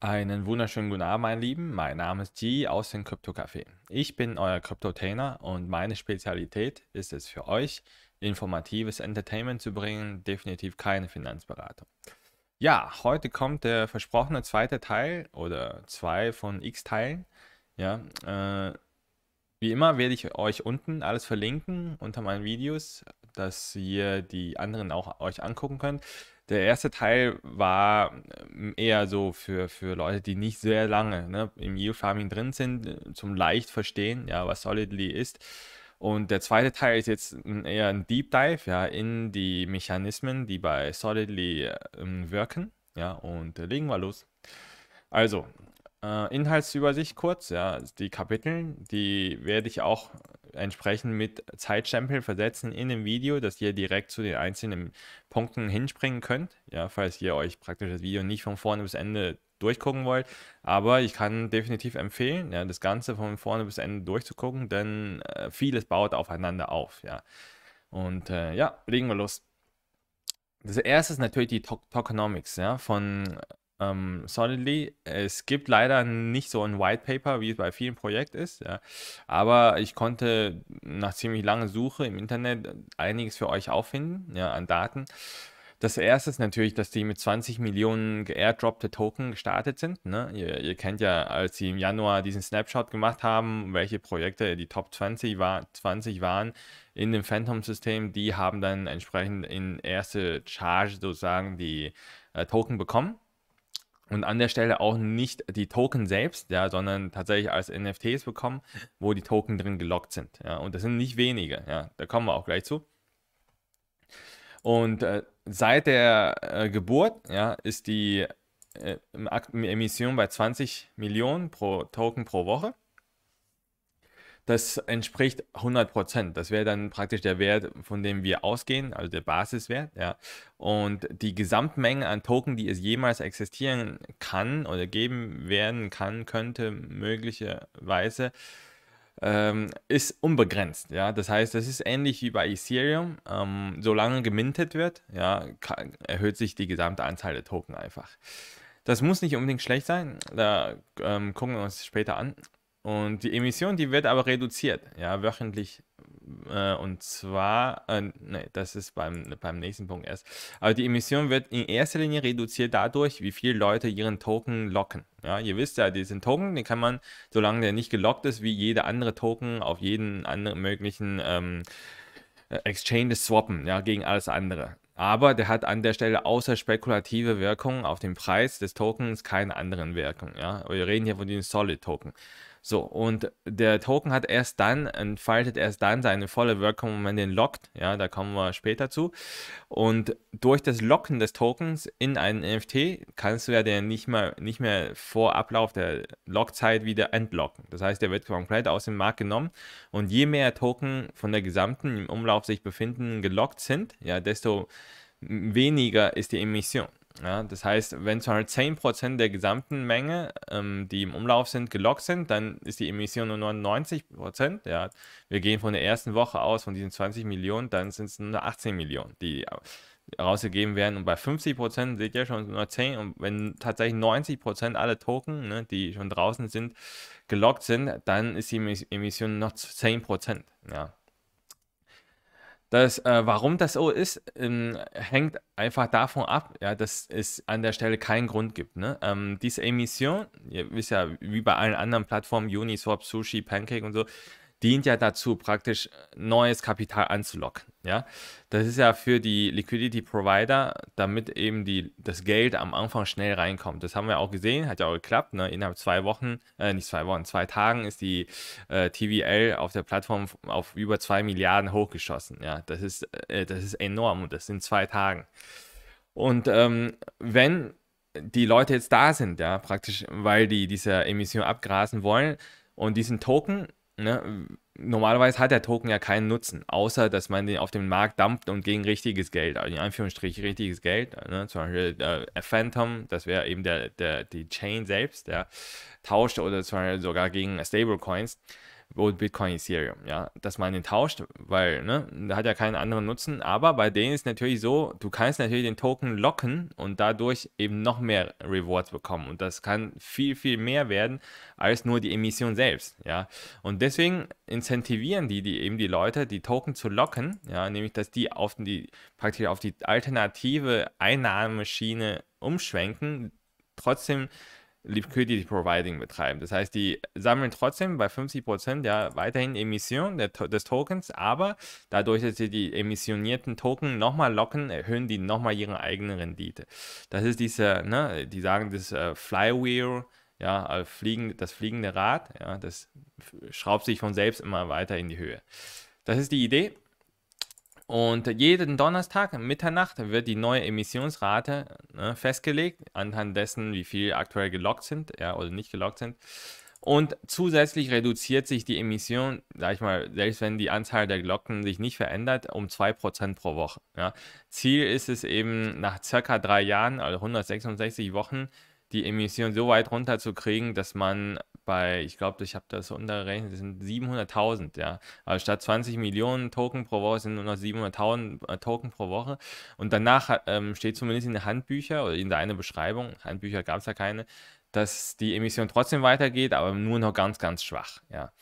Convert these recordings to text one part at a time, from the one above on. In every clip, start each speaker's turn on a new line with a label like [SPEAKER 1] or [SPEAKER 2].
[SPEAKER 1] Einen wunderschönen guten Abend, mein Lieben. Mein Name ist G aus dem Crypto café Ich bin euer Kryptotainer und meine Spezialität ist es für euch, informatives Entertainment zu bringen, definitiv keine Finanzberatung. Ja, heute kommt der versprochene zweite Teil oder zwei von x Teilen. Ja, äh, wie immer werde ich euch unten alles verlinken unter meinen Videos, dass ihr die anderen auch euch angucken könnt der erste Teil war ähm, eher so für, für Leute, die nicht sehr lange ne, im Yield Farming drin sind, äh, zum leicht verstehen, ja, was Solidly ist. Und der zweite Teil ist jetzt eher ein Deep Dive ja, in die Mechanismen, die bei Solidly äh, ähm, wirken. Ja, und äh, legen wir los. Also, äh, Inhaltsübersicht kurz, ja. Also die Kapitel, die werde ich auch entsprechend mit Zeitstempel versetzen in dem Video, dass ihr direkt zu den einzelnen Punkten hinspringen könnt. Ja, falls ihr euch praktisch das Video nicht von vorne bis Ende durchgucken wollt. Aber ich kann definitiv empfehlen, ja, das Ganze von vorne bis Ende durchzugucken, denn äh, vieles baut aufeinander auf. Ja. Und äh, ja, legen wir los. Das erste ist natürlich die Tokenomics ja, von ähm, solidly. Es gibt leider nicht so ein White Paper, wie es bei vielen Projekten ist, ja. aber ich konnte nach ziemlich langer Suche im Internet einiges für euch auffinden ja, an Daten. Das erste ist natürlich, dass die mit 20 Millionen geairdroppte Token gestartet sind. Ne? Ihr, ihr, kennt ja, als sie im Januar diesen Snapshot gemacht haben, welche Projekte die Top 20, war, 20 waren in dem Phantom-System, die haben dann entsprechend in erste Charge sozusagen die äh, Token bekommen und an der Stelle auch nicht die Token selbst, ja, sondern tatsächlich als NFTs bekommen, wo die Token drin gelockt sind. Ja, und das sind nicht wenige, ja, da kommen wir auch gleich zu. Und äh, seit der äh, Geburt ja, ist die äh, Emission bei 20 Millionen pro Token pro Woche. Das entspricht 100 Prozent. Das wäre dann praktisch der Wert, von dem wir ausgehen, also der Basiswert. Ja. Und die Gesamtmenge an Token, die es jemals existieren kann oder geben werden kann, könnte möglicherweise, ähm, ist unbegrenzt. Ja. Das heißt, das ist ähnlich wie bei Ethereum. Ähm, solange gemintet wird, ja, kann, erhöht sich die gesamte Anzahl der Token einfach. Das muss nicht unbedingt schlecht sein. Da ähm, gucken wir uns später an. Und die Emission, die wird aber reduziert, ja, wöchentlich. Äh, und zwar, äh, ne, das ist beim, beim nächsten Punkt erst. Aber die Emission wird in erster Linie reduziert dadurch, wie viele Leute ihren Token locken. Ja, ihr wisst ja, diesen Token, den kann man, solange der nicht gelockt ist, wie jeder andere Token auf jeden anderen möglichen ähm, Exchange swappen, ja, gegen alles andere. Aber der hat an der Stelle außer spekulative Wirkung auf den Preis des Tokens keine anderen Wirkung. Ja? Wir reden hier von den Solid-Token. So, und der Token hat erst dann, entfaltet erst dann seine volle Wirkung, wenn man den lockt. Ja, da kommen wir später zu. Und durch das Locken des Tokens in einen NFT kannst du ja den nicht mehr, nicht mehr vor Ablauf der Lockzeit wieder entlocken. Das heißt, der wird komplett aus dem Markt genommen. Und je mehr Token von der gesamten im Umlauf sich befinden, gelockt sind, ja, desto weniger ist die Emission. Ja, das heißt, wenn 210% der gesamten Menge, ähm, die im Umlauf sind, gelockt sind, dann ist die Emission nur 99%. Ja. Wir gehen von der ersten Woche aus, von diesen 20 Millionen, dann sind es nur 18 Millionen, die äh, rausgegeben werden. Und bei 50% seht ihr schon nur 10. Und wenn tatsächlich 90% aller Token, ne, die schon draußen sind, gelockt sind, dann ist die Emission noch 10%. Ja. Das, äh, warum das so ist, ähm, hängt einfach davon ab, ja, dass es an der Stelle keinen Grund gibt. Ne? Ähm, diese Emission, ihr wisst ja, wie bei allen anderen Plattformen, Uniswap, Sushi, Pancake und so, dient ja dazu, praktisch äh, neues Kapital anzulocken. Ja? Das ist ja für die Liquidity Provider, damit eben die, das Geld am Anfang schnell reinkommt. Das haben wir auch gesehen, hat ja auch geklappt. Ne? Innerhalb zwei Wochen, äh, nicht zwei Wochen, zwei Tagen ist die äh, TVL auf der Plattform auf über zwei Milliarden hochgeschossen. Ja? Das, ist, äh, das ist enorm und das sind zwei Tagen. Und ähm, wenn die Leute jetzt da sind, ja, praktisch, weil die diese Emission abgrasen wollen und diesen Token Ne? Normalerweise hat der Token ja keinen Nutzen, außer dass man den auf dem Markt dampft und gegen richtiges Geld, also in Anführungsstrichen richtiges Geld, ne? zum Beispiel äh, Phantom, das wäre eben der, der, die Chain selbst, der tauscht oder zum Beispiel sogar gegen Stablecoins und Bitcoin, Ethereum, ja, dass man den tauscht, weil, ne, der hat ja keinen anderen Nutzen, aber bei denen ist natürlich so, du kannst natürlich den Token locken und dadurch eben noch mehr Rewards bekommen und das kann viel, viel mehr werden als nur die Emission selbst, ja, und deswegen incentivieren die, die eben die Leute, die Token zu locken, ja, nämlich, dass die auf die, praktisch auf die alternative Einnahmeschiene umschwenken, trotzdem Liquidity Providing betreiben. Das heißt, die sammeln trotzdem bei 50% ja weiterhin Emissionen des Tokens, aber dadurch, dass sie die emissionierten Token nochmal locken, erhöhen die nochmal ihre eigene Rendite. Das ist diese, ne, die sagen das äh, Flywheel, ja, äh, das fliegende Rad, ja, das schraubt sich von selbst immer weiter in die Höhe. Das ist die Idee. Und jeden Donnerstag Mitternacht wird die neue Emissionsrate ne, festgelegt, anhand dessen, wie viele aktuell gelockt sind ja, oder nicht gelockt sind. Und zusätzlich reduziert sich die Emission, sag ich mal, selbst wenn die Anzahl der Glocken sich nicht verändert, um 2% pro Woche. Ja. Ziel ist es eben, nach circa drei Jahren, also 166 Wochen, die Emission so weit runterzukriegen, dass man bei, ich glaube, ich habe das untergerechnet, das sind 700.000, ja. Also statt 20 Millionen Token pro Woche sind nur noch 700.000 äh, Token pro Woche. Und danach ähm, steht zumindest in den Handbüchern oder in deiner Beschreibung, Handbücher gab es ja keine, dass die Emission trotzdem weitergeht, aber nur noch ganz, ganz schwach, ja.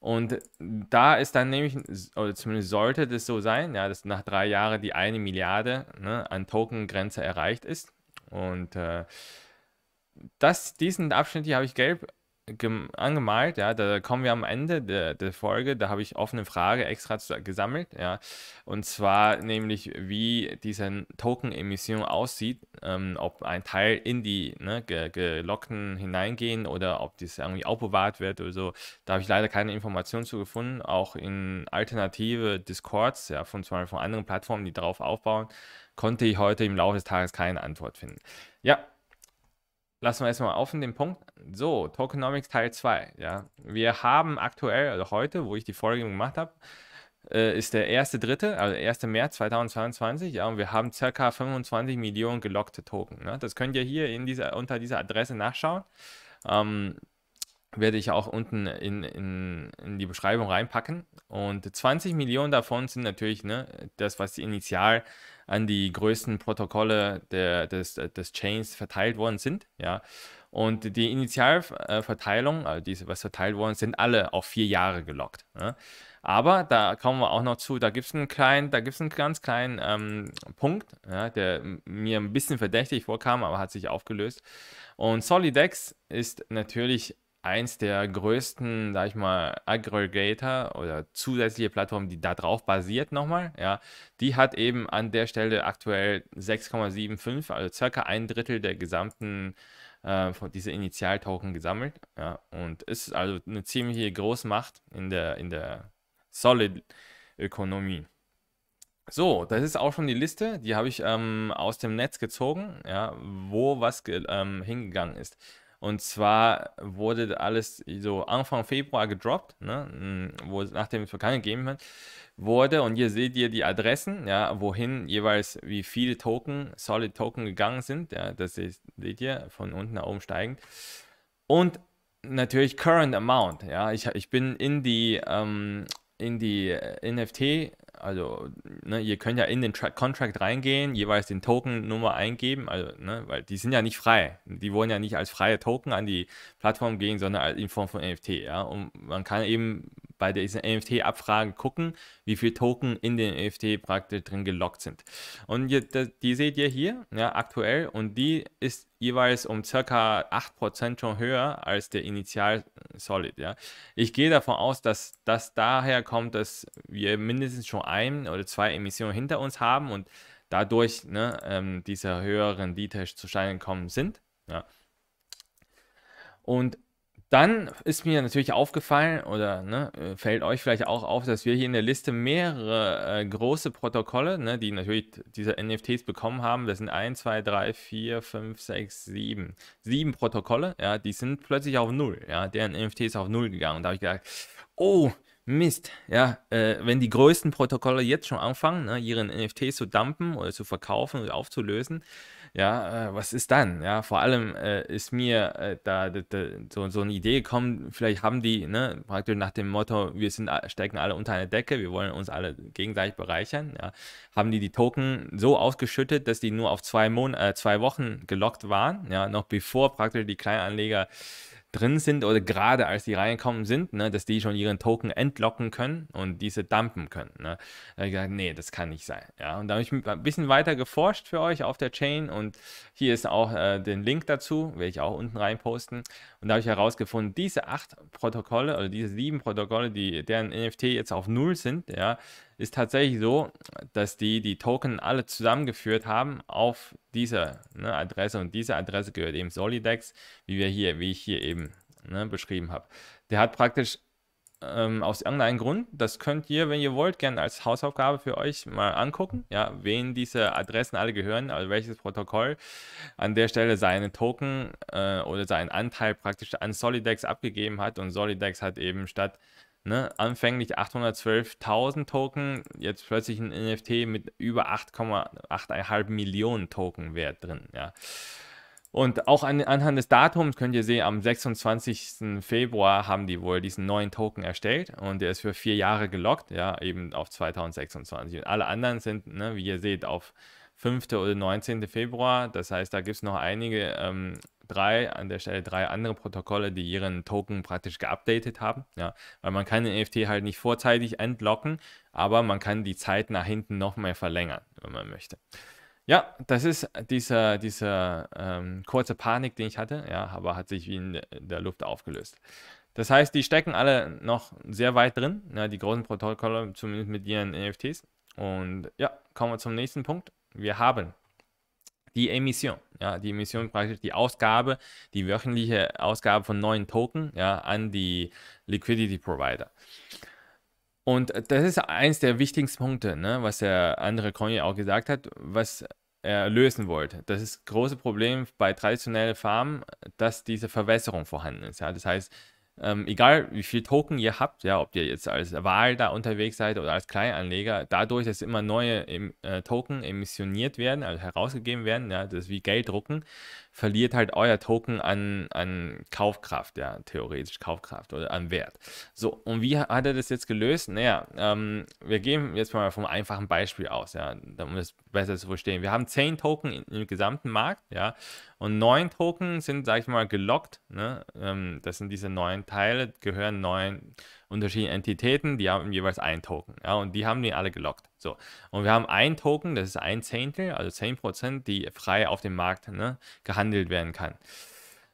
[SPEAKER 1] Und da ist dann nämlich, oder zumindest sollte das so sein, ja, dass nach drei Jahren die eine Milliarde ne, an Token-Grenze erreicht ist. Und äh, das, diesen Abschnitt hier habe ich gelb angemalt, ja, da kommen wir am Ende der, der Folge, da habe ich offene Frage extra gesammelt, ja, und zwar nämlich, wie diese Token-Emission aussieht, ähm, ob ein Teil in die ne, gelockten hineingehen oder ob das irgendwie aufbewahrt wird oder so, da habe ich leider keine Informationen zu gefunden, auch in alternative Discords, ja, von, zum Beispiel von anderen Plattformen, die darauf aufbauen, konnte ich heute im Laufe des Tages keine Antwort finden. Ja, lassen wir erstmal auf den Punkt. So, Tokenomics Teil 2. Ja. Wir haben aktuell, also heute, wo ich die Folge gemacht habe, äh, ist der 1.3., also 1. März 2022, ja, und wir haben ca. 25 Millionen gelockte Token. Ne? Das könnt ihr hier in dieser, unter dieser Adresse nachschauen. Ähm, werde ich auch unten in, in, in, die Beschreibung reinpacken. Und 20 Millionen davon sind natürlich ne, das, was die initial an die größten Protokolle der, des, des Chains verteilt worden sind. Ja. Und die Initialverteilung, also diese, was verteilt worden sind, alle auf vier Jahre gelockt. Ja. Aber da kommen wir auch noch zu, da gibt es einen kleinen, da gibt es einen ganz kleinen ähm, Punkt, ja, der mir ein bisschen verdächtig vorkam, aber hat sich aufgelöst. Und Solidex ist natürlich eins der größten, sag ich mal, Aggregator oder zusätzliche Plattformen, die darauf basiert nochmal, ja, die hat eben an der Stelle aktuell 6,75, also circa ein Drittel der gesamten äh, von diese Initialtoken gesammelt, ja, und ist also eine ziemliche Großmacht in der, in der Solid-Ökonomie. So, das ist auch schon die Liste, die habe ich ähm, aus dem Netz gezogen, ja, wo was ähm, hingegangen ist. Und zwar wurde alles so Anfang Februar gedroppt, ne? Hm, wo nachdem es bekannt gegeben hat, wurde. Und hier seht ihr die Adressen, ja, wohin jeweils wie viele Token, Solid Token gegangen sind. Ja, das seht ihr von unten nach oben steigend. Und natürlich Current Amount. Ja, ich, ich bin in die ähm, in die äh, NFT also ne, ihr könnt ja in den Tra Contract reingehen, jeweils den Token-Nummer eingeben, also, ne, weil die sind ja nicht frei. Die wollen ja nicht als freie Token an die Plattform gehen, sondern in Form von NFT, ja. Und man kann eben bei diesen NFT-Abfragen gucken, wie viele Token in den NFT praktisch drin gelockt sind. Und ihr, die seht ihr hier ja, aktuell und die ist jeweils um circa 8% schon höher als der Initial Solid. Ja. Ich gehe davon aus, dass das daher kommt, dass wir mindestens schon ein oder zwei Emissionen hinter uns haben und dadurch ne, ähm, diese höheren Rendite zustande gekommen sind. Ja. Und dann ist mir natürlich aufgefallen, oder ne, äh, fällt euch vielleicht auch auf, dass wir hier in der Liste mehrere äh, große Protokolle, ne, die natürlich diese NFTs bekommen haben, das sind 1, 2, 3, 4, 5, 6, 7. Sieben Protokolle, ja, die sind plötzlich auf Null, ja, deren NFT ist auf Null gegangen. Und da habe ich gedacht, oh, Mist, ja, äh, wenn die größten Protokolle jetzt schon anfangen, ne, ihren NFTs zu dumpen oder zu verkaufen oder aufzulösen, ja, äh, was ist dann? Ja, vor allem äh, ist mir äh, da, da, da, so, so eine Idee gekommen, vielleicht haben die, ne, praktisch nach dem Motto, wir sind, stecken alle unter eine Decke, wir wollen uns alle gegenseitig bereichern, ja, haben die die Token so ausgeschüttet, dass die nur auf zwei, Mon äh, zwei Wochen gelockt waren, ja, noch bevor praktisch die Kleinanleger drin sind oder gerade als die reinkommen sind, ne, dass die schon ihren Token entlocken können und diese dumpen können. Ne. Da ich gesagt, nee, das kann nicht sein. Ja, und da habe ich ein bisschen weiter geforscht für euch auf der Chain und hier ist auch äh, den Link dazu, werde ich auch unten rein posten. Und da habe ich herausgefunden, diese acht Protokolle oder diese sieben Protokolle, die deren NFT jetzt auf null sind, ja, ist tatsächlich so, dass die die Token alle zusammengeführt haben auf diese ne, Adresse und diese Adresse gehört eben Solidex, wie wir hier, wie ich hier eben ne, beschrieben habe. Der hat praktisch ähm, aus irgendeinem Grund. Das könnt ihr, wenn ihr wollt, gerne als Hausaufgabe für euch mal angucken, ja, wen diese Adressen alle gehören, also welches Protokoll an der Stelle seine Token äh, oder seinen Anteil praktisch an Solidex abgegeben hat und Solidex hat eben statt ne, anfänglich 812.000 Token, jetzt plötzlich ein NFT mit über 8,85 Millionen Token Wert drin, ja. Und auch an, anhand des Datums könnt ihr sehen, am 26. Februar haben die wohl diesen neuen Token erstellt und der ist für vier Jahre gelockt, ja, eben auf 2026. Und alle anderen sind, ne, wie ihr seht, auf 5. oder 19. Februar. Das heißt, da gibt es noch einige, ähm, drei, an der Stelle drei andere Protokolle, die ihren Token praktisch geupdatet haben. Ja, weil man kann den NFT halt nicht vorzeitig entlocken, aber man kann die Zeit nach hinten noch mehr verlängern, wenn man möchte. Ja, das ist dieser, dieser ähm, kurze Panik, den ich hatte, ja, aber hat sich wie in der Luft aufgelöst. Das heißt, die stecken alle noch sehr weit drin, ja, die großen Protokolle, zumindest mit ihren NFTs. Und ja, kommen wir zum nächsten Punkt. Wir haben die Emission, ja, die Emission praktisch die Ausgabe, die wöchentliche Ausgabe von neuen Token, ja, an die Liquidity Provider. Und das ist eins der wichtigsten Punkte, ne, was der andere Conny auch gesagt hat, was er lösen wollte. Das ist das große Problem bei traditionellen Farmen, dass diese Verwässerung vorhanden ist. Ja? Das heißt, ähm, egal wie viel Token ihr habt, ja, ob ihr jetzt als Wahl da unterwegs seid oder als Kleinanleger, dadurch, dass immer neue äh, Token emissioniert werden, also herausgegeben werden, ja, das ist wie Geld drucken, verliert halt euer Token an, an Kaufkraft, ja, theoretisch Kaufkraft oder an Wert. So, und wie hat er das jetzt gelöst? Naja, ähm, wir gehen jetzt mal vom einfachen Beispiel aus, ja, um es besser zu verstehen. Wir haben 10 Token im gesamten Markt, ja, und 9 Token sind, sag ich mal, gelockt, ne? Ähm, das sind diese 9 Teile gehören neun unterschiedlichen Entitäten, die haben jeweils einen Token. Ja, und die haben die alle gelockt. So. Und wir haben einen Token, das ist ein Zehntel, also 10%, die frei auf dem Markt ne, gehandelt werden kann.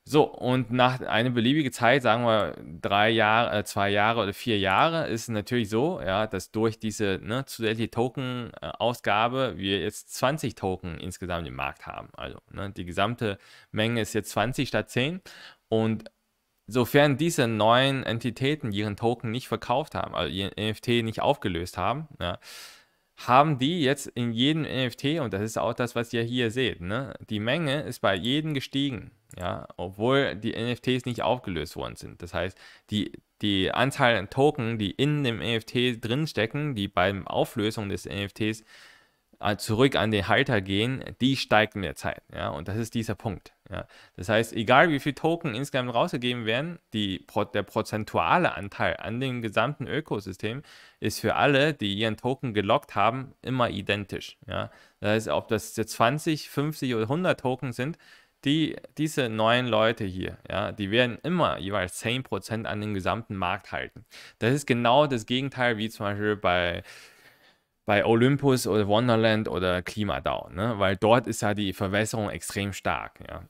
[SPEAKER 1] So, und nach einer beliebigen Zeit, sagen wir drei Jahre, äh, zwei Jahre oder vier Jahre, ist es natürlich so, ja, dass durch diese ne, zusätzliche Token-Ausgabe wir jetzt 20 Token insgesamt im Markt haben. Also ne, die gesamte Menge ist jetzt 20 statt 10. Und Sofern diese neuen Entitäten ihren Token nicht verkauft haben, also ihren NFT nicht aufgelöst haben, ja, haben die jetzt in jedem NFT, und das ist auch das, was ihr hier seht, ne, die Menge ist bei jedem gestiegen, ja, obwohl die NFTs nicht aufgelöst worden sind. Das heißt, die, die Anzahl an Token, die in dem NFT drinstecken, die bei der Auflösung des NFTs äh, zurück an den Halter gehen, die steigen mit der Zeit. Ja? Und das ist dieser Punkt. Ja? Das heißt, egal wie viele Token insgesamt rausgegeben werden, die, der prozentuale Anteil an dem gesamten Ökosystem ist für alle, die ihren Token gelockt haben, immer identisch. Ja? Das heißt, ob das jetzt 20, 50 oder 100 Token sind, die, diese neuen Leute hier, ja, die werden immer jeweils 10% an dem gesamten Markt halten. Das ist genau das Gegenteil, wie zum Beispiel bei bei Olympus oder Wonderland oder Klimadau, ne? weil dort ist ja die Verwässerung extrem stark. Ja?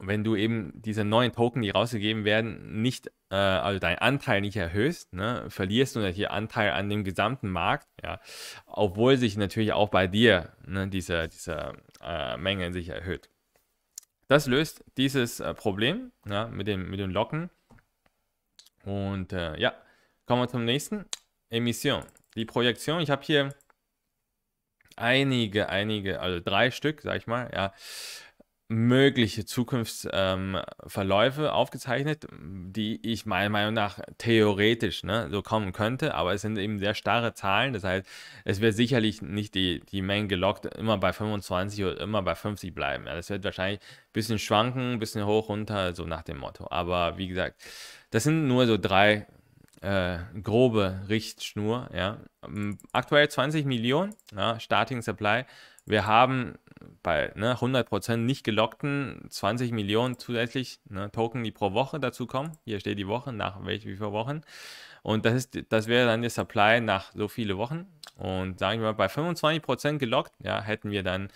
[SPEAKER 1] wenn du eben diese neuen Token, die rausgegeben werden, nicht, äh, also deinen Anteil nicht erhöhst, ne, verlierst du natürlich Anteil an dem gesamten Markt, ja, obwohl sich natürlich auch bei dir ne, diese, diese äh, Menge sich erhöht. Das löst dieses äh, Problem ja, mit, dem, mit dem Locken. Und äh, ja, kommen wir zum nächsten. Emission die Projektion. Ich habe hier einige, einige, also drei Stück, sag ich mal, ja, mögliche Zukunftsverläufe ähm, aufgezeichnet, die ich meiner Meinung nach theoretisch ne, so kommen könnte, aber es sind eben sehr starre Zahlen. Das heißt, es wird sicherlich nicht die, die Menge gelockt immer bei 25 oder immer bei 50 bleiben. Ja, das wird wahrscheinlich ein bisschen schwanken, ein bisschen hoch, runter, so nach dem Motto. Aber wie gesagt, das sind nur so drei äh, grobe Richtschnur. Ja. Ähm, aktuell 20 Millionen ja, Starting Supply. Wir haben bei ne, 100% nicht gelockten 20 Millionen zusätzlich ne, Token, die pro Woche dazu kommen. Hier steht die Woche, nach welch, wie viele Wochen. Und das, ist, das wäre dann der Supply nach so viele Wochen. Und sagen wir mal, bei 25% gelockt ja, hätten wir dann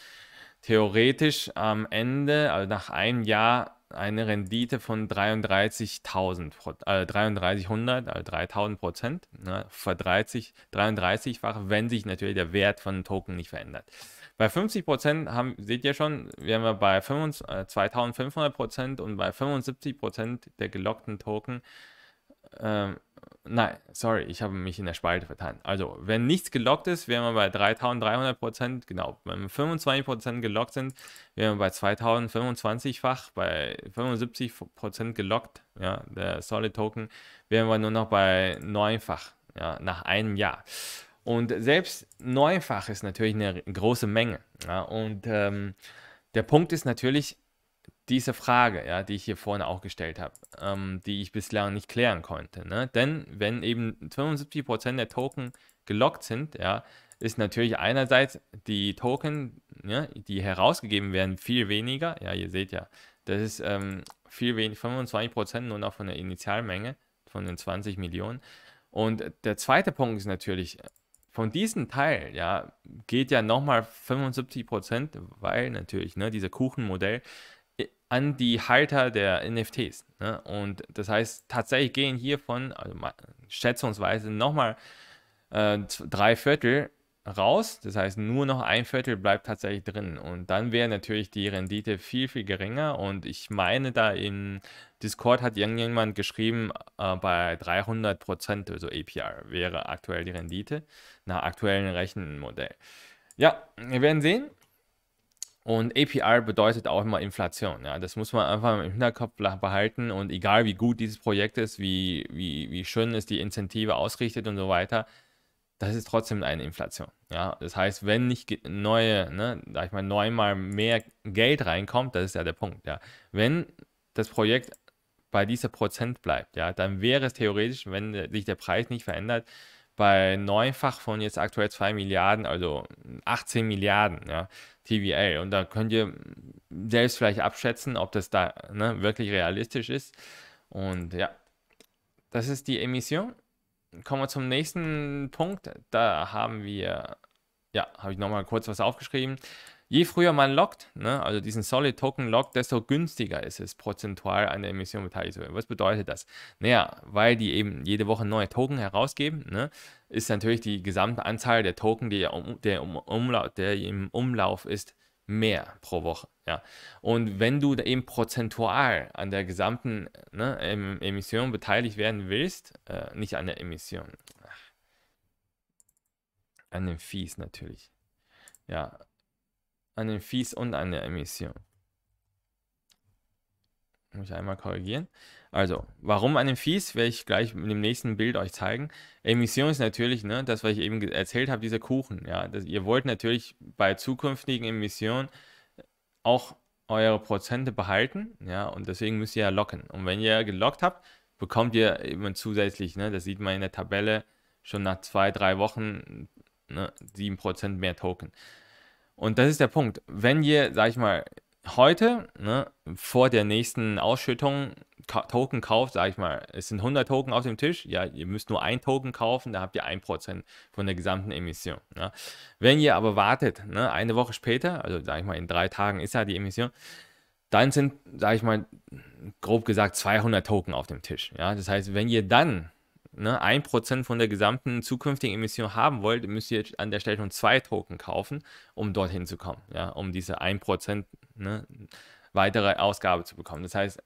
[SPEAKER 1] theoretisch am Ende, also nach einem Jahr, eine Rendite von 33.000, äh, 3300, also 3000 Prozent, ne, verdreißig, 33-fach, wenn sich natürlich der Wert von Token nicht verändert. Bei 50 Prozent haben, seht ihr schon, wären wir bei 2500 äh, Prozent und bei 75 Prozent der gelockten Token ähm, nein, sorry, ich habe mich in der Spalte vertan. Also, wenn nichts gelockt ist, wären wir bei 3300 Prozent, genau. Wenn 25 Prozent gelockt sind, wären wir bei 2025-fach, bei 75 Prozent gelockt, ja, der Solid Token, wären wir nur noch bei 9-fach, ja, nach einem Jahr. Und selbst 9-fach ist natürlich eine große Menge. Ja, und ähm, der Punkt ist natürlich, diese Frage, ja, die ich hier vorne auch gestellt habe, ähm, die ich bislang nicht klären konnte. Ne? Denn wenn eben 75% der Token gelockt sind, ja, ist natürlich einerseits die Token, ja, die herausgegeben werden, viel weniger. Ja, ihr seht ja, das ist ähm, viel weniger, 25% nur noch von der Initialmenge, von den 20 Millionen. Und der zweite Punkt ist natürlich, von diesem Teil, ja, geht ja nochmal 75 weil natürlich, ne, dieser Kuchenmodell an die Halter der NFTs. Ne? Und das heißt, tatsächlich gehen hiervon, also schätzungsweise nochmal äh, drei Viertel raus. Das heißt, nur noch ein Viertel bleibt tatsächlich drin. Und dann wäre natürlich die Rendite viel, viel geringer. Und ich meine, da in Discord hat irgendjemand geschrieben, äh, bei 300 Prozent, also APR, wäre aktuell die Rendite nach aktuellen Rechenmodell. Ja, wir werden sehen. Und APR bedeutet auch immer Inflation. Ja? Das muss man einfach im Hinterkopf behalten. Und egal wie gut dieses Projekt ist, wie, wie, wie schön es die Incentive ausrichtet und so weiter, das ist trotzdem eine Inflation. Ja? Das heißt, wenn nicht neue, ne, sag ich mal, neunmal mehr Geld reinkommt, das ist ja der Punkt. Ja? Wenn das Projekt bei dieser Prozent bleibt, ja, dann wäre es theoretisch, wenn sich der Preis nicht verändert, bei neunfach von jetzt aktuell 2 Milliarden, also 18 Milliarden ja, TVA. Und da könnt ihr selbst vielleicht abschätzen, ob das da ne, wirklich realistisch ist. Und ja, das ist die Emission. Kommen wir zum nächsten Punkt. Da haben wir, ja, habe ich nochmal kurz was aufgeschrieben. Je früher man lockt, ne, also diesen Solid Token lockt, desto günstiger ist es, prozentual an der Emission beteiligt zu werden. Was bedeutet das? Naja, weil die eben jede Woche neue Token herausgeben, ne, ist natürlich die gesamte Anzahl der Token, die, der, Umlau der im Umlauf ist, mehr pro Woche. Ja. Und wenn du eben prozentual an der gesamten ne, Emission beteiligt werden willst, äh, nicht an der Emission, an den Fees natürlich. Ja, einen Fees und eine Emission. Muss ich einmal korrigieren. Also, warum einen Fees, werde ich gleich mit dem nächsten Bild euch zeigen. Emission ist natürlich, ne, das, was ich eben erzählt habe, dieser Kuchen. Ja, das, ihr wollt natürlich bei zukünftigen Emissionen auch eure Prozente behalten, ja, und deswegen müsst ihr ja locken. Und wenn ihr gelockt habt, bekommt ihr eben zusätzlich, ne, das sieht man in der Tabelle, schon nach zwei, drei Wochen ne, 7% mehr Token. Und das ist der Punkt. Wenn ihr, sag ich mal, heute, ne, vor der nächsten Ausschüttung Ka Token kauft, sag ich mal, es sind 100 Token auf dem Tisch, ja, ihr müsst nur ein Token kaufen, da habt ihr 1% von der gesamten Emission. Ne? Wenn ihr aber wartet, ne, eine Woche später, also sag ich mal, in drei Tagen ist ja die Emission, dann sind, sag ich mal, grob gesagt 200 Token auf dem Tisch. Ja? Das heißt, wenn ihr dann ne, 1% von der gesamten zukünftigen Emission haben wollt, müsst ihr jetzt an der Stelle schon zwei Token kaufen, um dorthin zu kommen, ja, um diese 1% ne, weitere Ausgabe zu bekommen. Das heißt,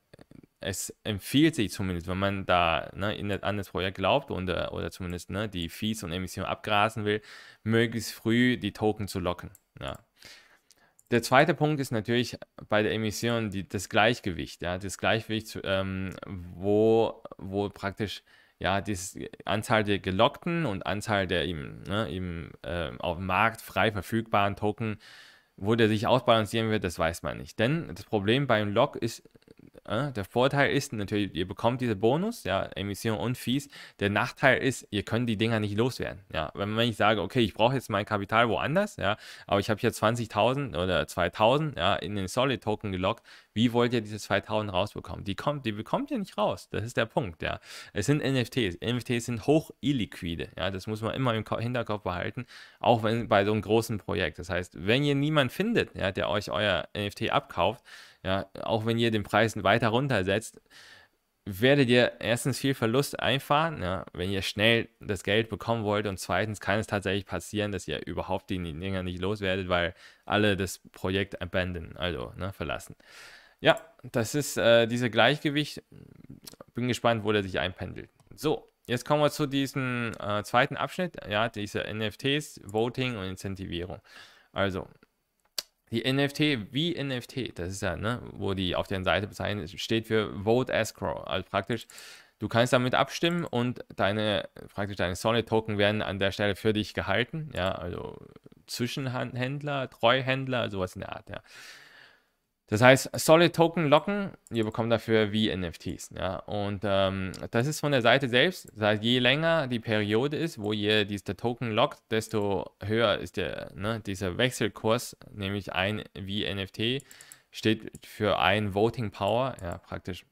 [SPEAKER 1] es empfiehlt sich zumindest, wenn man da ne, in das, an das Projekt glaubt und, äh, oder zumindest ne, die Fees und Emissionen abgrasen will, möglichst früh die Token zu locken. Ja. Der zweite Punkt ist natürlich bei der Emission die, das Gleichgewicht. Ja, das Gleichgewicht, ähm, wo, wo praktisch ja, die äh, Anzahl der gelockten und Anzahl der im, ne, im äh, auf dem Markt frei verfügbaren Token, wo der sich ausbalancieren wird, das weiß man nicht. Denn das Problem beim Lock ist äh, der Vorteil ist natürlich, ihr bekommt diese Bonus, ja, Emission und Fees. Der Nachteil ist, ihr könnt die Dinger nicht loswerden. Ja, wenn, ich sage, okay, ich brauche jetzt mein Kapital woanders, ja, aber ich habe hier 20.000 oder 2.000, ja, in den Solid Token gelockt, wie wollt ihr diese 2.000 rausbekommen? Die kommt, die bekommt ihr nicht raus. Das ist der Punkt, ja. Es sind NFTs. NFTs sind hoch illiquide, ja. Das muss man immer im Hinterkopf behalten, auch wenn bei so einem großen Projekt. Das heißt, wenn ihr niemanden findet, ja, der euch euer NFT abkauft, ja, auch wenn ihr den Preis weiter runtersetzt, werdet ihr erstens viel Verlust einfahren, ja, wenn ihr schnell das Geld bekommen wollt und zweitens kann es tatsächlich passieren, dass ihr überhaupt die Dinger nicht loswerdet, weil alle das Projekt abandonen, also ne, verlassen. Ja, das ist äh, dieses Gleichgewicht. Bin gespannt, wo der sich einpendelt. So, jetzt kommen wir zu diesem äh, zweiten Abschnitt, ja, diese NFTs, Voting und Incentivierung. Also, die NFT wie NFT, das ist ja, ne, wo die auf der Seite bezeichnet, steht für Vote Escrow. Also praktisch, du kannst damit abstimmen und deine, praktisch deine Solid-Token werden an der Stelle für dich gehalten. Ja, also Zwischenhändler, Treuhändler, sowas in der Art, ja. Das heißt, solid Token locken, ihr bekommt dafür wie NFTs. Ja? Und ähm, das ist von der Seite selbst. Das heißt, je länger die Periode ist, wo ihr diese Token lockt, desto höher ist der, ne, dieser Wechselkurs, nämlich ein wie NFT steht für ein Voting Power, ja, praktisch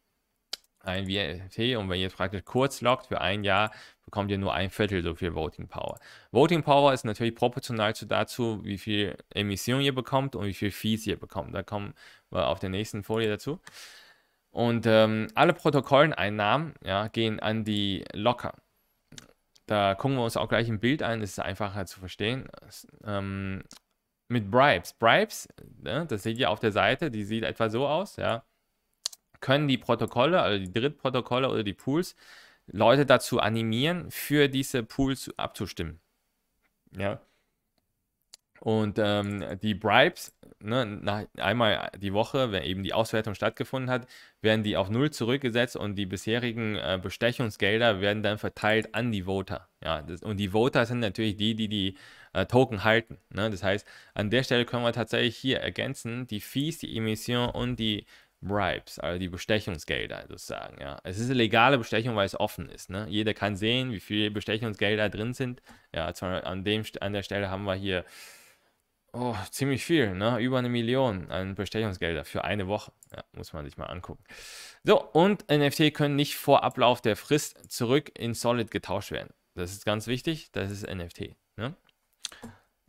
[SPEAKER 1] ein VFT und wenn ihr praktisch kurz lockt für ein Jahr, bekommt ihr nur ein Viertel so viel Voting Power. Voting Power ist natürlich proportional zu dazu, wie viel Emissionen ihr bekommt und wie viel Fees ihr bekommt. Da kommen wir auf der nächsten Folie dazu. Und ähm, alle Protokolleneinnahmen ja, gehen an die Locker. Da gucken wir uns auch gleich ein Bild an, das ist einfacher zu verstehen. Ähm, mit Bribes. Bribes, ne, das seht ihr auf der Seite, die sieht etwa so aus, ja können die Protokolle, also die Drittprotokolle oder die Pools, Leute dazu animieren, für diese Pools abzustimmen. Ja. Und ähm, die Bribes, ne, nach, einmal die Woche, wenn eben die Auswertung stattgefunden hat, werden die auf Null zurückgesetzt und die bisherigen äh, Bestechungsgelder werden dann verteilt an die Voter. Ja, das, und die Voter sind natürlich die, die die äh, Token halten. Ne? Das heißt, an der Stelle können wir tatsächlich hier ergänzen, die Fees, die Emission und die Bribes, also die Bestechungsgelder sozusagen. Ja. Es ist eine legale Bestechung, weil es offen ist. Ne? Jeder kann sehen, wie viele Bestechungsgelder drin sind. Ja, an, dem, an der Stelle haben wir hier oh, ziemlich viel, ne? über eine Million an Bestechungsgelder für eine Woche. Ja, muss man sich mal angucken. So, und NFT können nicht vor Ablauf der Frist zurück in Solid getauscht werden. Das ist ganz wichtig, das ist NFT. Ne?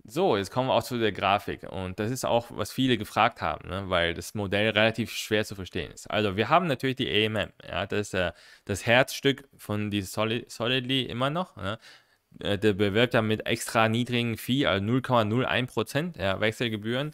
[SPEAKER 1] So, jetzt kommen wir auch zu der Grafik. Und das ist auch, was viele gefragt haben, ne? weil das Modell relativ schwer zu verstehen ist. Also, wir haben natürlich die AMM. Ja? Das ist äh, das Herzstück von die Solid, Solidly immer noch. Ne? Äh, der bewirbt ja mit extra niedrigen Fee, also 0,01% ja, Wechselgebühren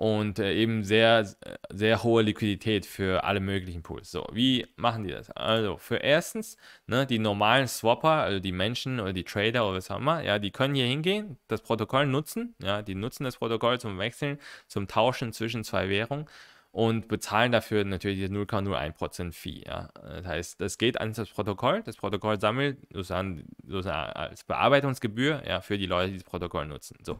[SPEAKER 1] und äh, eben sehr, sehr hohe Liquidität für alle möglichen Pools. So, wie machen die das? Also, für erstens, ne, die normalen Swapper, also die Menschen oder die Trader oder was auch immer, ja, die können hier hingehen, das Protokoll nutzen, ja, die nutzen das Protokoll zum Wechseln, zum Tauschen zwischen zwei Währungen und bezahlen dafür natürlich 0,01% Fee. Ja. Das heißt, das geht an das Protokoll, das Protokoll sammelt sozusagen, sozusagen als Bearbeitungsgebühr ja, für die Leute, die das Protokoll nutzen. So.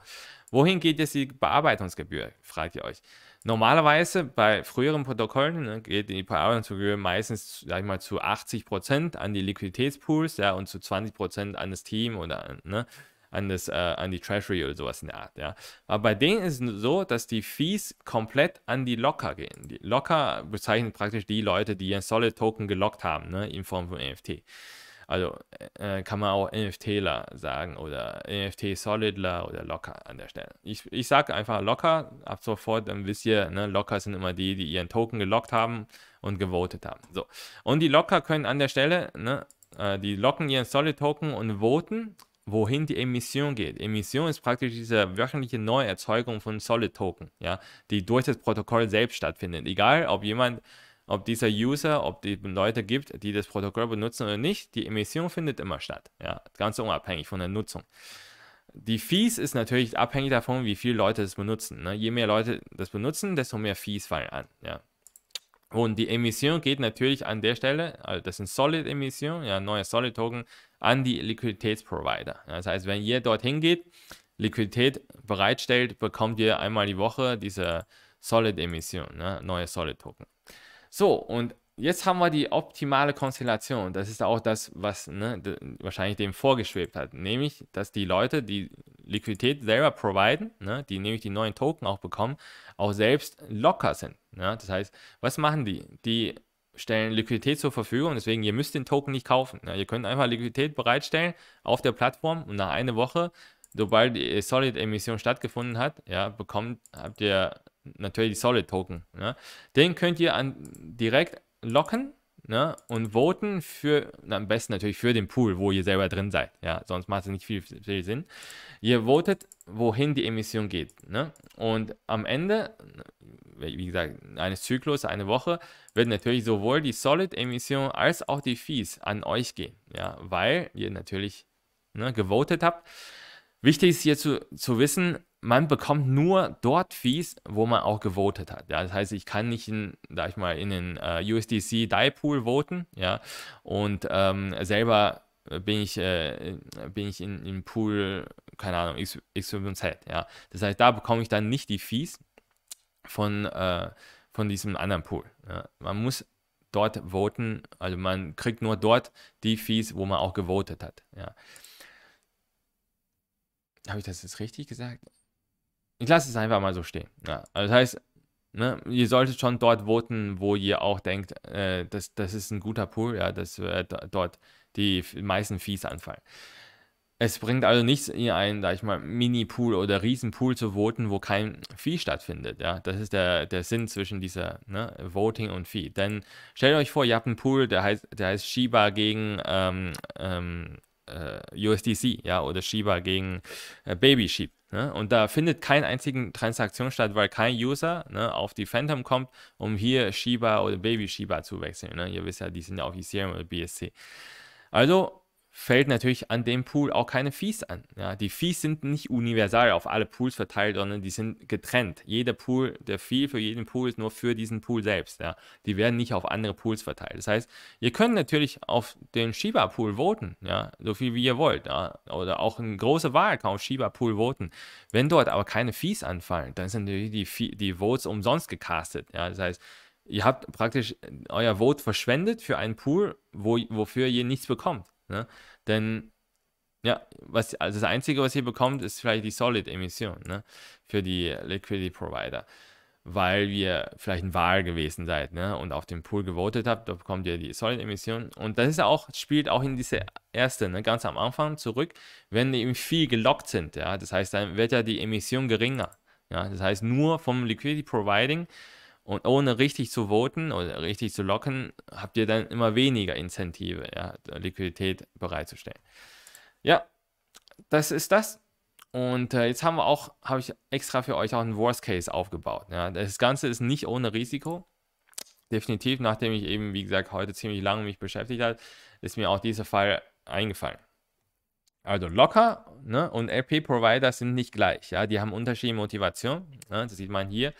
[SPEAKER 1] Wohin geht jetzt die Bearbeitungsgebühr, fragt ihr euch. Normalerweise bei früheren Protokollen ne, geht die Bearbeitungsgebühr meistens, sag ich mal, zu 80% an die Liquiditätspools ja, und zu 20% an das Team oder ne, an, das, äh, an die Treasury oder sowas in der Art. Ja. Aber bei denen ist es so, dass die Fees komplett an die Locker gehen. Die Locker bezeichnen praktisch die Leute, die ihren Solid Token gelockt haben, ne, in Form von NFT. Also äh, äh, kann man auch NFTler sagen oder NFT Solidler oder Locker an der Stelle. Ich, ich sage einfach Locker, ab sofort, dann wisst ihr, ne, Locker sind immer die, die ihren Token gelockt haben und gewotet haben. So. Und die Locker können an der Stelle, ne, äh, die locken ihren Solid Token und voten wohin die Emission geht. Emission ist praktisch diese wöchentliche Neuerzeugung von Solid Token, ja, die durch das Protokoll selbst stattfindet. Egal, ob jemand, ob dieser User, ob die Leute gibt, die das Protokoll benutzen oder nicht, die Emission findet immer statt, ja, ganz unabhängig von der Nutzung. Die Fees ist natürlich abhängig davon, wie viele Leute das benutzen. Ne? Je mehr Leute das benutzen, desto mehr Fees fallen an. Ja. Und die Emission geht natürlich an der Stelle, also das sind Solid-Emissionen, ja, neue Solid-Token an die Liquiditätsprovider. Das heißt, wenn ihr dorthin geht, Liquidität bereitstellt, bekommt ihr einmal die Woche diese Solid-Emission, ne? neue Solid-Token. So, und jetzt haben wir die optimale Konstellation. Das ist auch das, was ne, wahrscheinlich dem vorgeschwebt hat. Nämlich, dass die Leute, die Liquidität selber providen, ne, die nämlich die neuen Token auch bekommen, auch selbst locker sind. Ne? Das heißt, was machen die? Die stellen Liquidität zur Verfügung. Deswegen, ihr müsst den Token nicht kaufen. Ne? Ihr könnt einfach Liquidität bereitstellen auf der Plattform und nach einer Woche, sobald die äh, Solid-Emission stattgefunden hat, ja, bekommt, habt ihr natürlich die Solid-Token. Ne? Den könnt ihr an, direkt locken ne? und voten für, na, am besten natürlich für den Pool, wo ihr selber drin seid. Ja, sonst macht es nicht viel, viel Sinn. Ihr votet, wohin die Emission geht. Ne? Und am Ende, wie gesagt, eines Zyklus, eine Woche, wird natürlich sowohl die Solid-Emission als auch die Fees an euch gehen, ja? weil ihr natürlich ne, gewotet habt. Wichtig ist hier zu, zu wissen, man bekommt nur dort Fees, wo man auch gewotet hat. Ja, das heißt, ich kann nicht in, sag ich mal, in den äh, USDC DAI Pool voten, ja, und ähm, selber bin ich, äh, bin ich in, in Pool keine Ahnung, X, Z. Ja. Das heißt, da bekomme ich dann nicht die Fees von, äh, von diesem anderen Pool. Ja. Man muss dort voten, also man kriegt nur dort die Fees, wo man auch gewotet hat. Ja. Habe ich das jetzt richtig gesagt? Ich lasse es einfach mal so stehen. Ja. Also das heißt, Ne? Ihr solltet schon dort voten, wo ihr auch denkt, äh, das, das ist ein guter Pool, ja, dass äh, dort die meisten Fees anfallen. Es bringt also nichts in einen, sag ich mal, Mini-Pool oder Riesen-Pool zu voten, wo kein Fee stattfindet. Ja? Das ist der, der Sinn zwischen dieser ne, Voting und Fee. Denn stellt euch vor, ihr habt einen Pool, der heißt, der heißt Shiba gegen ähm, ähm, äh, USDC ja? oder Shiba gegen äh, Baby Sheep. Ne? Und da findet kein einzigen Transaktion statt, weil kein User ne, auf die Phantom kommt, um hier Shiba oder Baby Shiba zu wechseln. Ne? Ihr wisst ja, die sind ja auf Ethereum oder BSC. Also fällt natürlich an dem Pool auch keine Fees an. Ja, die Fees sind nicht universal auf alle Pools verteilt, sondern die sind getrennt. Jeder Pool, der Fee für jeden Pool ist nur für diesen Pool selbst. Ja. Die werden nicht auf andere Pools verteilt. Das heißt, ihr könnt natürlich auf den Shiba-Pool voten, ja, so viel wie ihr wollt. Ja. Oder auch ein großer auf Shiba-Pool voten. Wenn dort aber keine Fees anfallen, dann sind natürlich die, Fee, die Votes umsonst gecastet. Ja. Das heißt, ihr habt praktisch äh, euer Vote verschwendet für einen Pool, wo, wofür ihr nichts bekommt. Ne? Denn ja, was, also das Einzige, was ihr bekommt, ist vielleicht die Solid-Emission ne? für die Liquidity-Provider. Weil wir vielleicht ein Wahl gewesen seid ne? und auf dem Pool gewotet habt, da bekommt ihr die Solid-Emission. Und das ist auch, spielt auch in diese erste, ne? ganz am Anfang zurück, wenn eben viel gelockt sind. Ja? Das heißt, dann wird ja die Emission geringer. Ja? Das heißt, nur vom Liquidity-Providing und ohne richtig zu voten oder richtig zu locken, habt ihr dann immer weniger Incentive, ja, Liquidität bereitzustellen. Ja, das ist das. Und äh, jetzt haben wir auch, habe ich extra für euch auch einen Worst Case aufgebaut. Ja. Das Ganze ist nicht ohne Risiko. Definitiv, nachdem ich eben, wie gesagt, heute ziemlich lange mich beschäftigt habe, ist mir auch dieser Fall eingefallen. Also Locker ne, und LP-Provider sind nicht gleich. Ja. Die haben unterschiedliche Motivationen. Ne, das sieht man hier.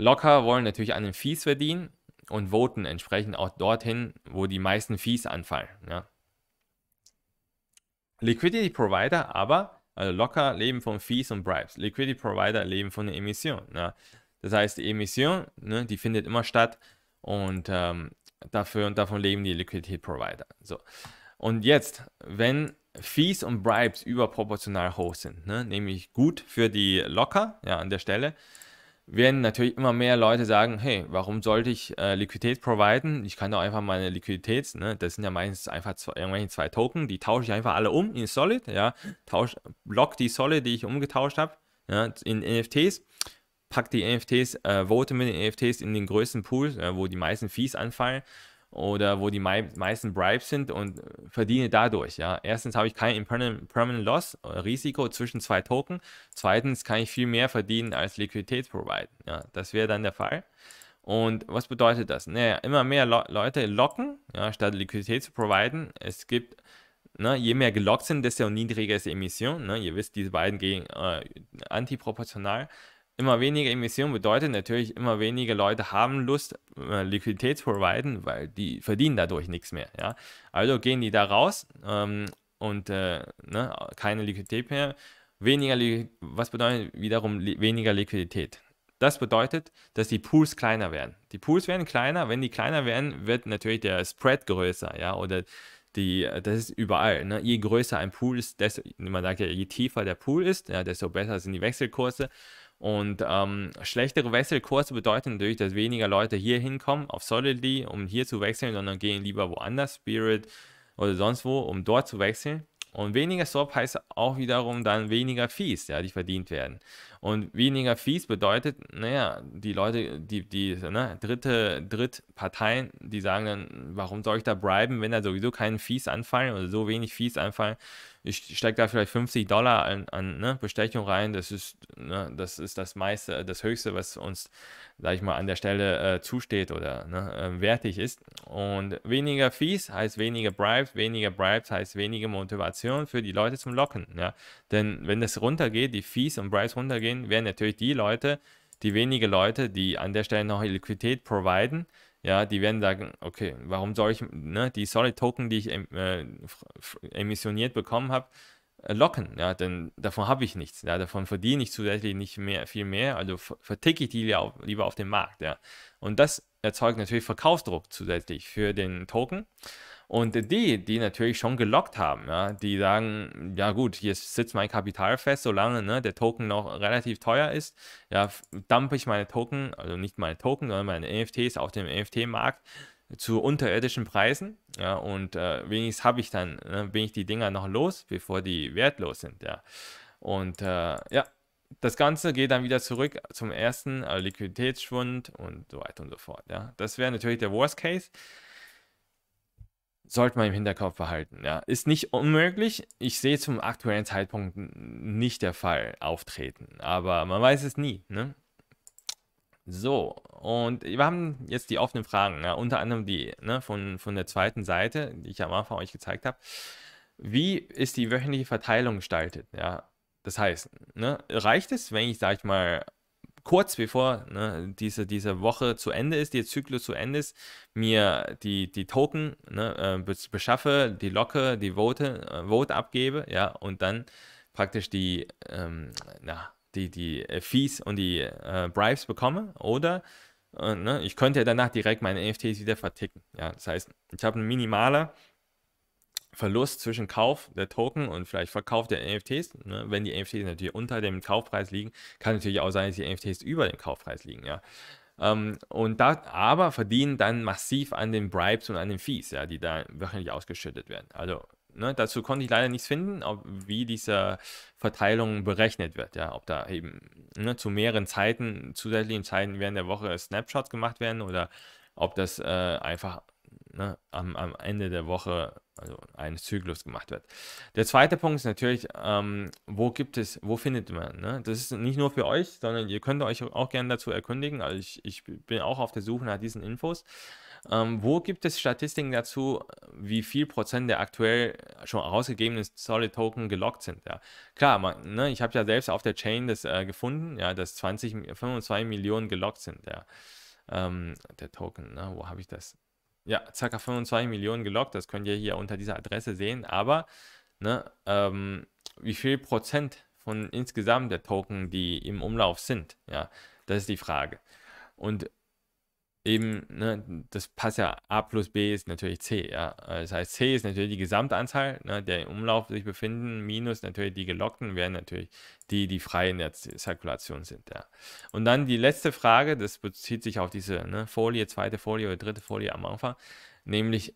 [SPEAKER 1] Locker wollen natürlich an den Fees verdienen und voten entsprechend auch dorthin, wo die meisten Fees anfallen. Ja. Liquidity Provider aber, also Locker leben von Fees und Bribes. Liquidity Provider leben von der Emission. Ja. Das heißt, die Emission, ne, die findet immer statt und ähm, dafür und davon leben die Liquidity Provider. So. Und jetzt, wenn Fees und Bribes überproportional hoch sind, ne, nämlich gut für die Locker ja, an der Stelle, werden natürlich immer mehr Leute sagen, hey, warum sollte ich äh, Liquidität providen? Ich kann doch einfach meine Liquidität, ne, das sind ja meistens einfach zwei, irgendwelche zwei Token, die tausche ich einfach alle um in Solid, ja, tausch, block die Solid, die ich umgetauscht habe, ja, in NFTs, pack die NFTs, äh, vote mit den NFTs in den größten Pools, äh, wo die meisten Fees anfallen oder wo die meisten Bribes sind und verdiene dadurch. Ja. Erstens habe ich kein Impermanent, Permanent Loss äh, Risiko zwischen zwei Token. Zweitens kann ich viel mehr verdienen als Liquidität providen. Ja. Das wäre dann der Fall. Und was bedeutet das? Naja, immer mehr Lo Leute locken, ja, statt Liquidität zu providen. Es gibt, ne, je mehr gelockt sind, desto niedriger ist die Emission. Ne. Ihr wisst, diese beiden gehen äh, antiproportional immer weniger Emissionen bedeutet natürlich, immer weniger Leute haben Lust, äh, Liquidität zu providen, weil die verdienen dadurch nichts mehr. Ja? Also gehen die da raus ähm, und äh, ne, keine Liquidität mehr. Weniger, was bedeutet wiederum weniger Liquidität? Das bedeutet, dass die Pools kleiner werden. Die Pools werden kleiner. Wenn die kleiner werden, wird natürlich der Spread größer, ja, oder die, das ist überall. Ne? Je größer ein Pool ist, desto, man sagt ja, je tiefer der Pool ist, ja, desto besser sind die Wechselkurse. Und ähm, schlechtere Wechselkurse bedeuten natürlich, dass weniger Leute hier hinkommen auf Solidly, um hier zu wechseln, sondern gehen lieber woanders, Spirit oder sonst wo, um dort zu wechseln. Und weniger Swap heißt auch wiederum dann weniger Fees, ja, die verdient werden. Und weniger Fees bedeutet, naja, die Leute, die, die ne, dritte, Drittparteien, die sagen dann, warum soll ich da briben, wenn da sowieso keine Fees anfallen oder so wenig Fees anfallen, ich stecke da vielleicht 50 Dollar an, an ne, Bestechung rein. Das ist, ne, das ist das meiste, das Höchste, was uns, sag ich mal, an der Stelle äh, zusteht oder ne, äh, wertig ist. Und weniger Fees heißt weniger Bribes, weniger Bribes heißt weniger Motivation für die Leute zum Locken. Ja? Denn wenn das runtergeht, die Fees und Bribes runtergehen, werden natürlich die Leute, die wenige Leute, die an der Stelle noch Liquidität providen, ja, die werden sagen, okay, warum soll ich ne, die Solid-Token, die ich äh, emissioniert bekommen habe, äh, locken, ja, denn davon habe ich nichts, ja, davon verdiene ich zusätzlich nicht mehr, viel mehr, also verticke ich die auf, lieber auf dem Markt, ja. Und das erzeugt natürlich Verkaufsdruck zusätzlich für den Token und die, die natürlich schon gelockt haben, ja, die sagen, ja gut, jetzt sitzt mein Kapital fest, solange ne, der Token noch relativ teuer ist, ja, dumpe ich meine Token, also nicht meine Token, sondern meine NFTs auf dem NFT-Markt zu unterirdischen Preisen, ja, und äh, wenigstens habe ich dann, ne, bin ich die Dinger noch los, bevor die wertlos sind, ja. Und äh, ja, das Ganze geht dann wieder zurück zum ersten, also Liquiditätsschwund und so weiter und so fort, ja. Das wäre natürlich der Worst Case sollte man im Hinterkopf behalten. Ja. Ist nicht unmöglich. Ich sehe zum aktuellen Zeitpunkt nicht der Fall auftreten. Aber man weiß es nie. Ne? So, und wir haben jetzt die offenen Fragen. Ja. Unter anderem die ne, von, von der zweiten Seite, die ich am Anfang euch gezeigt habe. Wie ist die wöchentliche Verteilung gestaltet? Ja. Das heißt, ne, reicht es, wenn ich, sag ich mal, kurz bevor ne, diese, diese Woche zu Ende ist, der Zyklus zu Ende ist, mir die, die Token ne, äh, beschaffe, die Locke, die Vote, äh, Vote abgebe, ja, und dann praktisch die, ähm, na, die, die äh, Fees und die äh, Bribes bekomme oder äh, ne, ich könnte ja danach direkt meine NFTs wieder verticken. Ja, das heißt, ich habe eine minimale Verlust zwischen Kauf der Token und vielleicht Verkauf der NFTs, ne? wenn die NFTs natürlich unter dem Kaufpreis liegen, kann natürlich auch sein, dass die NFTs über dem Kaufpreis liegen, ja. Um, ähm, und da aber verdienen dann massiv an den Bribes und an den Fees, ja, die da wöchentlich ausgeschüttet werden. Also ne, dazu konnte ich leider nichts finden, ob, wie diese Verteilung berechnet wird, ja, ob da eben ne, zu mehreren Zeiten, zusätzlichen Zeiten während der Woche Snapshots gemacht werden oder ob das äh, einfach ne, am, am Ende der Woche, also eines Zyklus gemacht wird. Der zweite Punkt ist natürlich, ähm, wo gibt es, wo findet man? Ne? Das ist nicht nur für euch, sondern ihr könnt euch auch gerne dazu erkundigen. Also ich, ich bin auch auf der Suche nach diesen Infos. Ähm, wo gibt es Statistiken dazu, wie viel Prozent der aktuell schon ausgegebenen Solid Token gelockt sind? Ja? Klar, man, ne, ich habe ja selbst auf der Chain das äh, gefunden, ja, dass 20, 25 Millionen gelockt sind. Ja? Ähm, der Token, ne? wo habe ich das? Ja, ca. 25 Millionen gelockt, das könnt ihr hier unter dieser Adresse sehen, aber ne, ähm, wie viel Prozent von insgesamt der Token, die im Umlauf sind, ja, das ist die Frage. Und eben, ne, das passt ja A plus B ist natürlich C, ja. Äh, das heißt, C ist natürlich die Gesamtanzahl, ne, der im Umlauf sich befinden, minus natürlich die gelockten wären natürlich die, die frei in der Zirkulation sind, ja. Und dann die letzte Frage, das bezieht sich auf diese ne, Folie, zweite Folie oder dritte Folie am Anfang, nämlich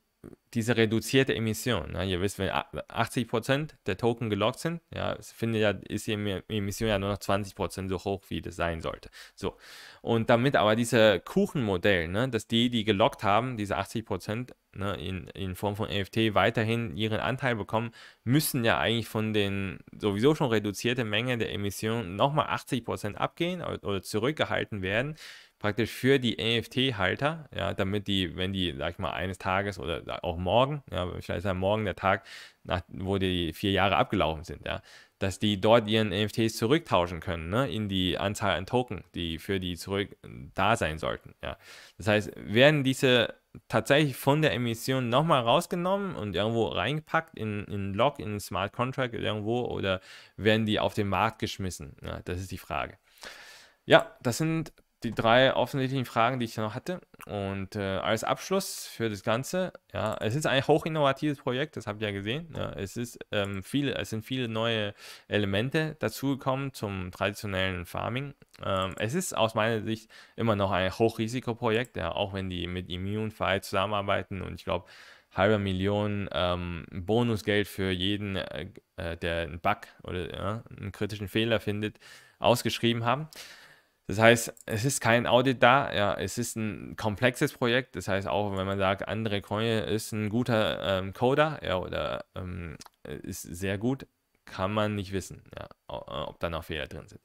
[SPEAKER 1] diese reduzierte Emission. Ja, ne? ihr wisst, wenn 80% der Token gelockt sind, ja, findet ja, ist die Emission ja nur noch 20% so hoch, wie das sein sollte. So. Und damit aber diese Kuchenmodell, ne, dass die, die gelockt haben, diese 80% ne, in, in Form von EFT weiterhin ihren Anteil bekommen, müssen ja eigentlich von den sowieso schon reduzierten Menge der Emission nochmal 80% abgehen oder zurückgehalten werden, praktisch für die NFT-Halter, ja, damit die, wenn die, sag ich mal, eines Tages oder auch morgen, ja, vielleicht ist ja morgen der Tag, nach, wo die vier Jahre abgelaufen sind, ja, dass die dort ihren NFTs zurücktauschen können, ne, in die Anzahl an Token, die für die zurück da sein sollten, ja. Das heißt, werden diese tatsächlich von der Emission nochmal rausgenommen und irgendwo reingepackt in, einen Log, in einen Smart Contract irgendwo oder werden die auf den Markt geschmissen? Ja, das ist die Frage. Ja, das sind die drei offensichtlichen Fragen, die ich noch hatte. Und äh, als Abschluss für das Ganze, ja, es ist ein hochinnovatives Projekt, das habt ihr ja gesehen. Ja, es, ist, ähm, viele, es sind viele neue Elemente dazugekommen zum traditionellen Farming. Ähm, es ist aus meiner Sicht immer noch ein Hochrisikoprojekt, ja, auch wenn die mit Immunfy zusammenarbeiten und ich glaube, halber Million ähm, Bonusgeld für jeden, äh, äh, der einen Bug oder ja, einen kritischen Fehler findet, ausgeschrieben haben. Das heißt, es ist kein Audit da, ja, es ist ein komplexes Projekt. Das heißt, auch wenn man sagt, André Koye ist ein guter ähm, Coder ja, oder ähm, ist sehr gut, kann man nicht wissen, ja, ob da noch Fehler drin sind.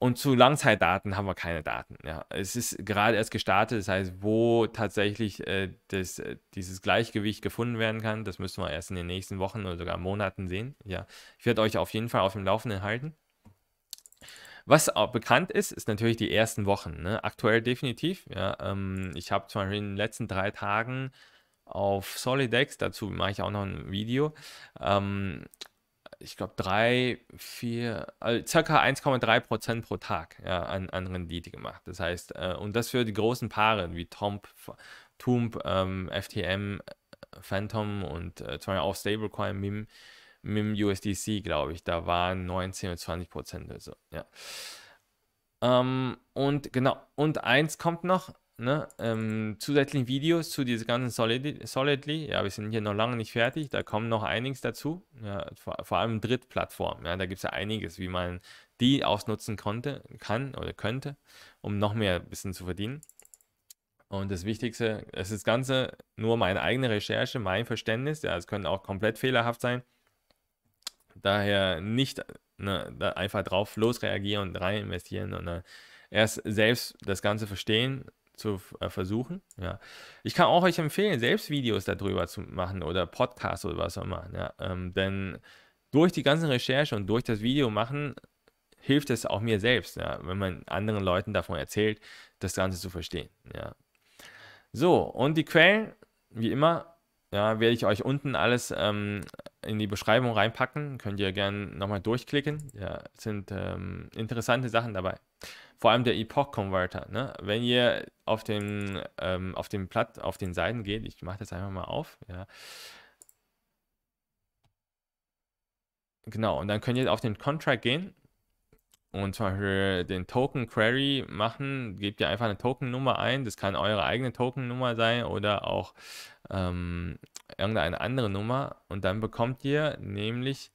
[SPEAKER 1] Und zu Langzeitdaten haben wir keine Daten. Ja. Es ist gerade erst gestartet, das heißt, wo tatsächlich äh, das, äh, dieses Gleichgewicht gefunden werden kann, das müssen wir erst in den nächsten Wochen oder sogar Monaten sehen. Ja. Ich werde euch auf jeden Fall auf dem Laufenden halten. Was auch bekannt ist, ist natürlich die ersten Wochen. Ne? Aktuell definitiv. Ja, ähm, ich habe zum Beispiel in den letzten drei Tagen auf Solidex, dazu mache ich auch noch ein Video, ähm, ich glaube, drei, vier, also circa 1,3 Prozent pro Tag ja, an, an, Rendite gemacht. Das heißt, äh, und das für die großen Paare wie Tomp, Tomb, ähm, FTM, Phantom und äh, zum Beispiel auch Stablecoin, MIM mit dem USDC, glaube ich. Da waren 19 oder 20 Prozent oder so. Ja. Ähm, und genau, und eins kommt noch, ne? Ähm, zusätzlichen Videos zu diesen ganzen Solid Solidly. Ja, wir sind hier noch lange nicht fertig. Da kommen noch einiges dazu. Ja, vor, vor allem Drittplattformen. Ja, da gibt es ja einiges, wie man die ausnutzen konnte, kann oder könnte, um noch mehr ein bisschen zu verdienen. Und das Wichtigste, es ist das Ganze nur meine eigene Recherche, mein Verständnis. Ja, es können auch komplett fehlerhaft sein. Daher nicht ne, da einfach drauf losreagieren und rein investieren, sondern erst selbst das Ganze verstehen, zu äh, versuchen. Ja. Ich kann auch euch empfehlen, selbst Videos darüber zu machen oder Podcasts oder was auch immer. Ja. Ähm, denn durch die ganze Recherche und durch das Video machen hilft es auch mir selbst, ja, wenn man anderen Leuten davon erzählt, das Ganze zu verstehen. Ja. So, und die Quellen, wie immer, ja, werde ich euch unten alles ähm, in die Beschreibung reinpacken. Könnt ihr gerne nochmal durchklicken. Ja, sind ähm, interessante Sachen dabei. Vor allem der Epoch Converter. Ne? Wenn ihr auf den, ähm, auf den Platt, auf den Seiten geht, ich mache das einfach mal auf. Ja. Genau, und dann könnt ihr auf den Contract gehen und zum Beispiel den Token Query machen, gebt ihr einfach eine Token-Nummer ein. Das kann eure eigene Token-Nummer sein oder auch ähm, irgendeine andere Nummer. Und dann bekommt ihr nämlich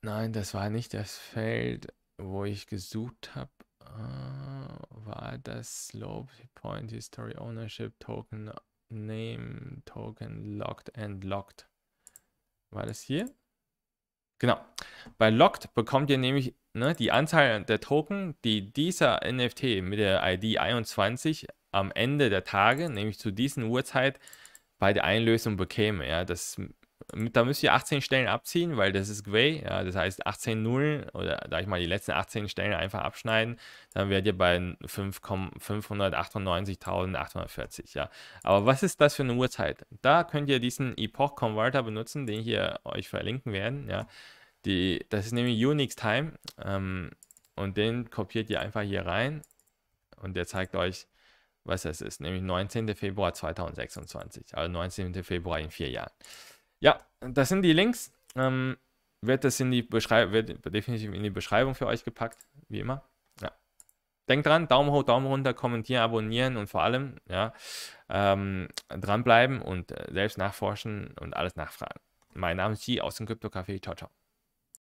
[SPEAKER 1] Nein, das war nicht das Feld, wo ich gesucht habe. Uh, ah, war das Slope Point History Ownership Token Name Token Locked and Locked. War das hier? Genau. Bei Locked bekommt ihr nämlich ne, die Anzahl der Token, die dieser NFT mit der ID 21 am Ende der Tage, nämlich zu diesen Uhrzeit, bei der Einlösung bekäme. Ja, das da müsst ihr 18 Stellen abziehen, weil das ist Gray. Ja, das heißt 18 Nullen oder da ich mal die letzten 18 Stellen einfach abschneiden, dann werdet ihr bei 598.840. Ja. Aber was ist das für eine Uhrzeit? Da könnt ihr diesen Epoch Converter benutzen, den hier euch verlinken werden. Ja. Die, das ist nämlich Unix Time ähm, und den kopiert ihr einfach hier rein und der zeigt euch, was das ist, nämlich 19. Februar 2026, also 19. Februar in vier Jahren. Ja, das sind die Links. Ähm, wird das in die Beschreibung, wird definitiv in die Beschreibung für euch gepackt, wie immer. Ja. Denkt dran, Daumen hoch, Daumen runter, kommentieren, abonnieren und vor allem, ja, ähm, dranbleiben und äh, selbst nachforschen und alles nachfragen. Mein Name ist G aus dem Crypto Café. Ciao, ciao.